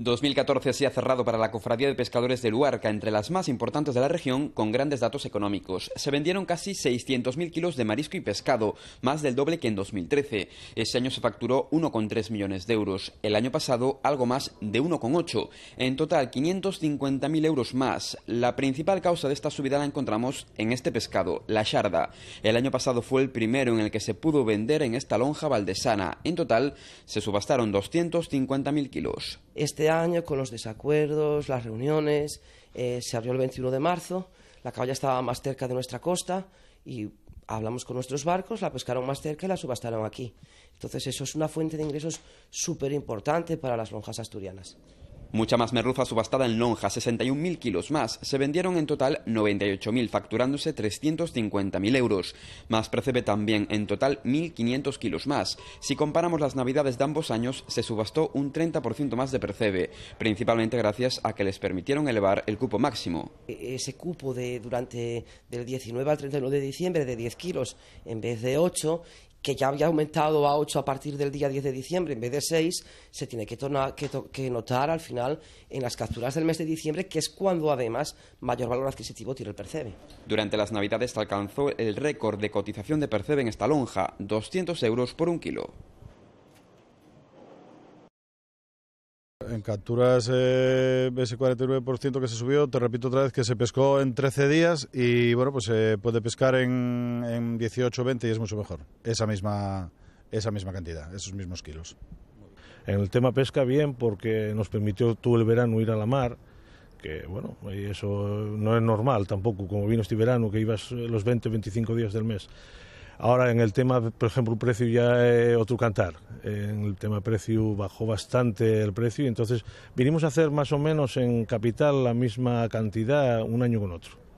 2014 se ha cerrado para la cofradía de pescadores de Luarca, entre las más importantes de la región, con grandes datos económicos. Se vendieron casi 600.000 kilos de marisco y pescado, más del doble que en 2013. Ese año se facturó 1,3 millones de euros. El año pasado, algo más de 1,8. En total, 550.000 euros más. La principal causa de esta subida la encontramos en este pescado, la charda. El año pasado fue el primero en el que se pudo vender en esta lonja valdesana. En total, se subastaron 250.000 kilos. Este año, con los desacuerdos, las reuniones, eh, se abrió el 21 de marzo, la caballa estaba más cerca de nuestra costa y hablamos con nuestros barcos, la pescaron más cerca y la subastaron aquí. Entonces eso es una fuente de ingresos súper importante para las lonjas asturianas. Mucha más merluza subastada en lonja, 61.000 kilos más. Se vendieron en total 98.000, facturándose 350.000 euros. Más percebe también en total 1.500 kilos más. Si comparamos las navidades de ambos años, se subastó un 30% más de percebe, principalmente gracias a que les permitieron elevar el cupo máximo. E-, ese cupo de durante del 19 al 31 de diciembre de 10 kilos en vez de 8 que ya había aumentado a 8 a partir del día 10 de diciembre en vez de 6, se tiene que, notar al final en las capturas del mes de diciembre, que es cuando además mayor valor adquisitivo tiene el Percebe. Durante las Navidades alcanzó el récord de cotización de Percebe en esta lonja, 200 euros por un kilo. en capturas eh, ese 49% que se subió, te repito otra vez que se pescó en 13 días y bueno, pues se puede pescar en, en 18, 20 y es mucho mejor. Esa misma, esa misma cantidad, esos mismos kilos. En el tema pesca bien porque nos permitió tú el verano ir a la mar, que bueno, eso no es normal tampoco, como vino este verano que ibas los 20, 25 días del mes. Ahora, en el tema, por ejemplo, precio ya es otro cantar. En el tema precio bajó bastante el precio, entonces vinimos a hacer más o menos en capital la misma cantidad un año con otro.